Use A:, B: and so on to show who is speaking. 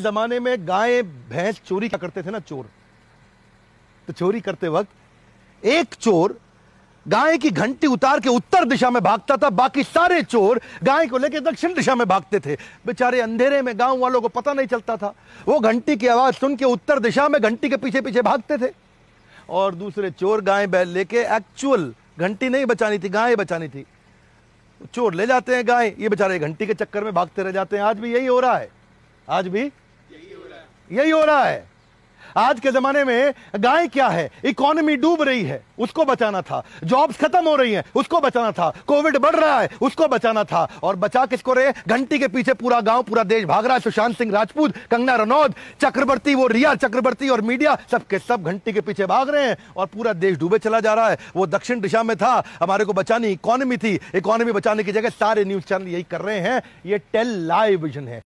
A: जमाने में गाय भैंस चोरी क्या करते थे ना चोर तो चोरी करते वक्त एक चोर गाय की घंटी उतार के उत्तर दिशा में भागता था बाकी सारे चोर गाय को लेकर दक्षिण दिशा में भागते थे बेचारे अंधेरे में गांव वालों को पता नहीं चलता था वो घंटी की आवाज सुन के उत्तर दिशा में घंटी के पीछे पीछे भागते थे और दूसरे चोर गाय बैल लेके एक्चुअल घंटी नहीं बचानी थी गाय बचानी थी चोर ले जाते हैं गाय ये बेचारे घंटी के चक्कर में भागते रह जाते हैं आज भी यही हो रहा है आज भी यही हो रहा है आज के जमाने में गाय क्या है इकोनॉमी डूब रही है उसको बचाना था जॉब्स खत्म हो रही हैं उसको बचाना था कोविड बढ़ रहा है उसको बचाना था और बचा किसको रहे घंटी के पीछे पूरा गांव पूरा देश भाग रहा है सुशांत सिंह राजपूत कंगना रनौत चक्रवर्ती वो रिया चक्रवर्ती और मीडिया सबके सब घंटी के पीछे भाग रहे हैं और पूरा देश डूबे चला जा रहा है वो दक्षिण दिशा में था हमारे को बचानी इकोनॉमी थी इकोनॉमी बचाने की जगह सारे न्यूज चैनल यही कर रहे हैं ये टेल लाइव विजन है